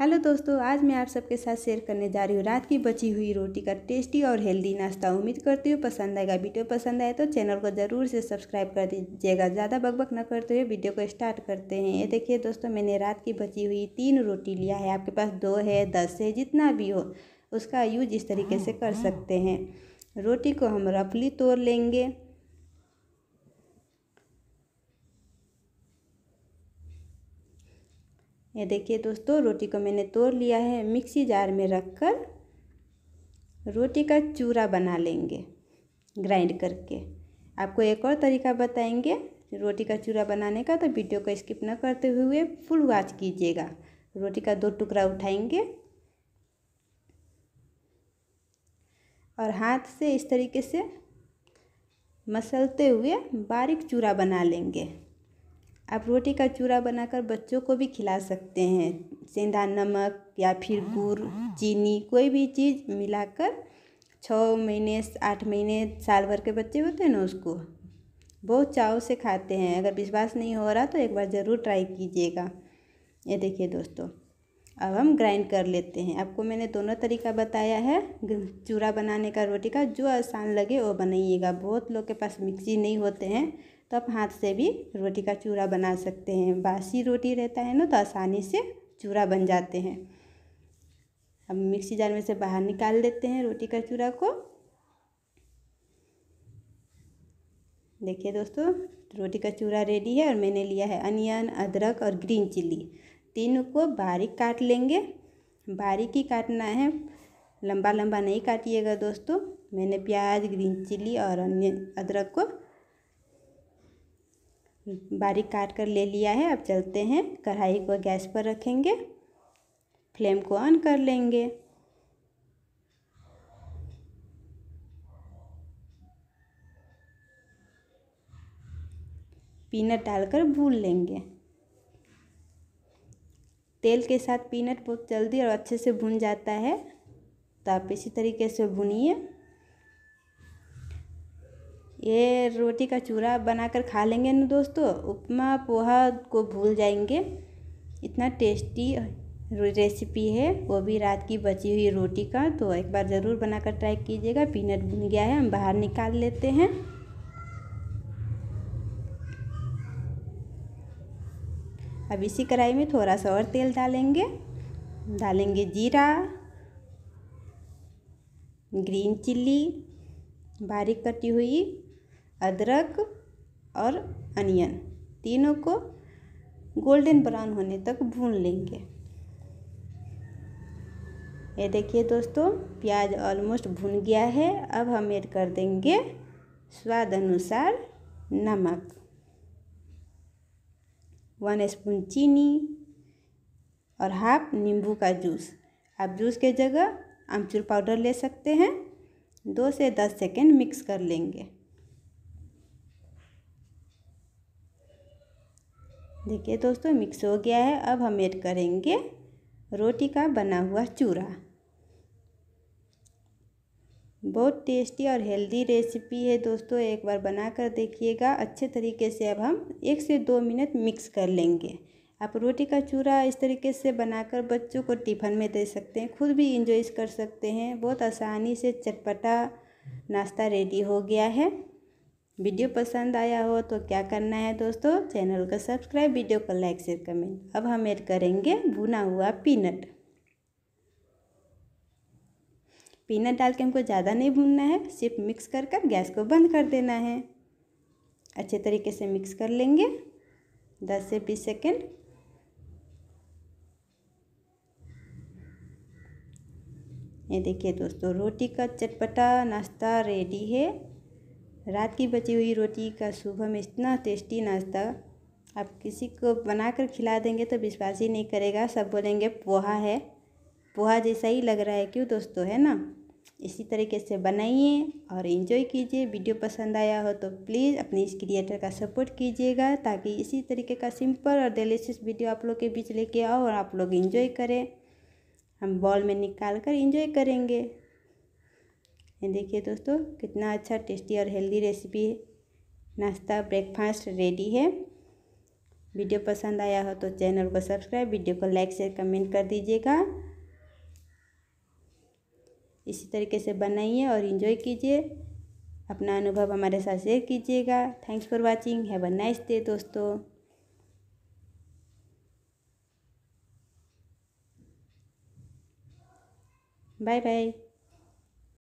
Hello दोस्तों आज मैं आप सबके साथ शेयर करने जा रही हूँ रात की बची हुई रोटी का टेस्टी और हेल्दी नाश्ता उम्मीद करती हूँ पसंद आएगा वीडियो पसंद आए तो चैनल को ज़रूर से सब्सक्राइब कर दीजिएगा ज़्यादा बकबक न करते हुए वीडियो को स्टार्ट करते हैं ये देखिए दोस्तों मैंने रात की बची हुई तीन रोटी लिया है आपके पास दो है दस है जितना भी हो उसका यूज इस तरीके से कर हाँ, हाँ। सकते हैं रोटी को हम रफली तोड़ लेंगे ये देखिए दोस्तों रोटी को मैंने तोड़ लिया है मिक्सी जार में रखकर रोटी का चूरा बना लेंगे ग्राइंड करके आपको एक और तरीका बताएंगे रोटी का चूरा बनाने का तो वीडियो को स्किप ना करते हुए फुल वाच कीजिएगा रोटी का दो टुकड़ा उठाएंगे और हाथ से इस तरीके से मसलते हुए बारीक चूरा बना लेंगे आप रोटी का चूरा बनाकर बच्चों को भी खिला सकते हैं सेंधा नमक या फिर गुड़ चीनी कोई भी चीज़ मिलाकर छः महीने आठ महीने साल भर के बच्चे होते हैं ना उसको बहुत चाव से खाते हैं अगर विश्वास नहीं हो रहा तो एक बार ज़रूर ट्राई कीजिएगा ये देखिए दोस्तों अब हम ग्राइंड कर लेते हैं आपको मैंने दोनों तरीका बताया है चूरा बनाने का रोटी का जो आसान लगे वो बनाइएगा बहुत लोग के पास मिक्सी नहीं होते हैं तो आप हाथ से भी रोटी का चूरा बना सकते हैं बासी रोटी रहता है ना तो आसानी से चूरा बन जाते हैं अब मिक्सी जार में से बाहर निकाल लेते हैं रोटी का चूरा को देखिए दोस्तों रोटी का चूरा रेडी है और मैंने लिया है अनियन अदरक और ग्रीन चिल्ली तीनों को बारीक काट लेंगे बारीक ही काटना है लंबा लंबा नहीं काटिएगा दोस्तों मैंने प्याज ग्रीन चिल्ली और अन्य अदरक को बारीक काट कर ले लिया है अब चलते हैं कढ़ाई को गैस पर रखेंगे फ्लेम को ऑन कर लेंगे पीनट डालकर भून लेंगे तेल के साथ पीनट बहुत जल्दी और अच्छे से भून जाता है तो आप इसी तरीके से भुनिए ये रोटी का चूरा बनाकर खा लेंगे ना दोस्तों उपमा पोहा को भूल जाएंगे इतना टेस्टी रेसिपी है वो भी रात की बची हुई रोटी का तो एक बार ज़रूर बनाकर ट्राई कीजिएगा पीनट भुन गया है हम बाहर निकाल लेते हैं अब इसी कढ़ाई में थोड़ा सा और तेल डालेंगे डालेंगे जीरा ग्रीन चिल्ली बारीक कटी हुई अदरक और अनियन तीनों को गोल्डन ब्राउन होने तक भून लेंगे ये देखिए दोस्तों प्याज ऑलमोस्ट भून गया है अब हम ऐड कर देंगे स्वाद अनुसार नमक वन स्पून चीनी और हाफ नींबू का जूस आप जूस के जगह आमचूर पाउडर ले सकते हैं दो से दस सेकेंड मिक्स कर लेंगे देखिए दोस्तों मिक्स हो गया है अब हम ऐड करेंगे रोटी का बना हुआ चूरा बहुत टेस्टी और हेल्दी रेसिपी है दोस्तों एक बार बना कर देखिएगा अच्छे तरीके से अब हम एक से दो मिनट मिक्स कर लेंगे आप रोटी का चूरा इस तरीके से बनाकर बच्चों को टिफ़न में दे सकते हैं खुद भी इंजॉय कर सकते हैं बहुत आसानी से चटपटा नाश्ता रेडी हो गया है वीडियो पसंद आया हो तो क्या करना है दोस्तों चैनल को सब्सक्राइब वीडियो को लाइक शेयर कमेंट अब हम ऐड करेंगे भुना हुआ पीनट पीनट डाल के हमको ज़्यादा नहीं भूनना है सिर्फ मिक्स कर कर गैस को बंद कर देना है अच्छे तरीके से मिक्स कर लेंगे दस से बीस सेकेंड ये देखिए दोस्तों रोटी का चटपटा नाश्ता रेडी है रात की बची हुई रोटी का सुबह में इतना टेस्टी नाश्ता आप किसी को बना कर खिला देंगे तो विश्वास ही नहीं करेगा सब बोलेंगे पोहा है पोहा जैसा ही लग रहा है क्यों दोस्तों है ना इसी तरीके से बनाइए और इन्जॉय कीजिए वीडियो पसंद आया हो तो प्लीज़ अपने इस क्रिएटर का सपोर्ट कीजिएगा ताकि इसी तरीके का सिंपल और डिलीशियस वीडियो आप लोग के बीच लेके आओ और आप लोग इन्जॉय करें हम बॉल में निकाल कर इन्जॉय करेंगे ये देखिए दोस्तों कितना अच्छा टेस्टी और हेल्दी रेसिपी है नाश्ता ब्रेकफास्ट रेडी है वीडियो पसंद आया हो तो चैनल को सब्सक्राइब वीडियो को लाइक शेयर कमेंट कर दीजिएगा इसी तरीके से बनाइए और इन्जॉय कीजिए अपना अनुभव हमारे साथ शेयर कीजिएगा thanks for watching have a nice day दोस्तों बाय बाय